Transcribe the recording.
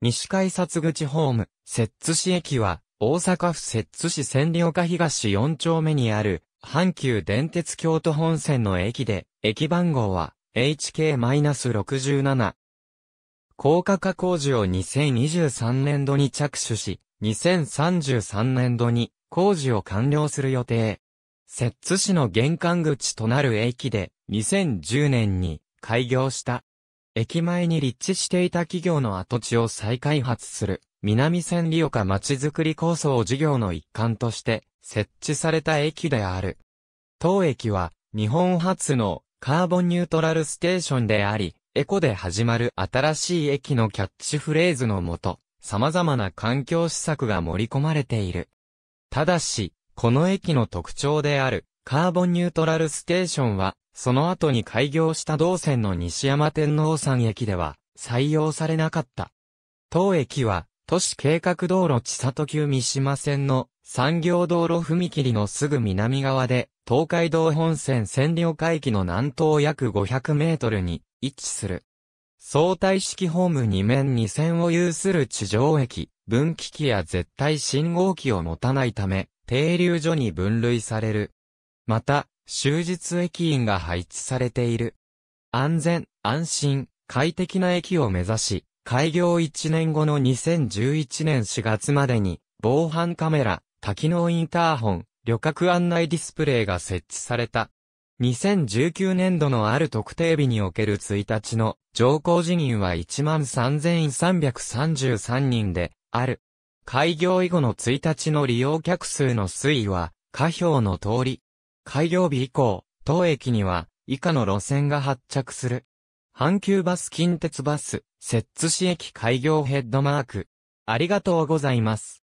西改札口ホーム、摂津市駅は、大阪府摂津市千里岡東4丁目にある、阪急電鉄京都本線の駅で、駅番号は、HK-67。高架化工事を2023年度に着手し、2033年度に工事を完了する予定。摂津市の玄関口となる駅で、2010年に開業した。駅前に立地していた企業の跡地を再開発する、南千里岡まちづくり構想事業の一環として、設置された駅である。当駅は、日本初のカーボンニュートラルステーションであり、エコで始まる新しい駅のキャッチフレーズのもと、様々な環境施策が盛り込まれている。ただし、この駅の特徴である、カーボンニュートラルステーションは、その後に開業した同線の西山天皇山駅では採用されなかった。当駅は都市計画道路千里急三島線の産業道路踏切のすぐ南側で東海道本線占領海域の南東約500メートルに位置する。相対式ホーム2面2線を有する地上駅、分岐器や絶対信号機を持たないため、停留所に分類される。また、終日駅員が配置されている。安全、安心、快適な駅を目指し、開業1年後の2011年4月までに、防犯カメラ、多機能インターホン、旅客案内ディスプレイが設置された。2019年度のある特定日における1日の上降辞任は13,333人である。開業以後の1日の利用客数の推移は、下表の通り、開業日以降、当駅には以下の路線が発着する。阪急バス近鉄バス、摂津市駅開業ヘッドマーク。ありがとうございます。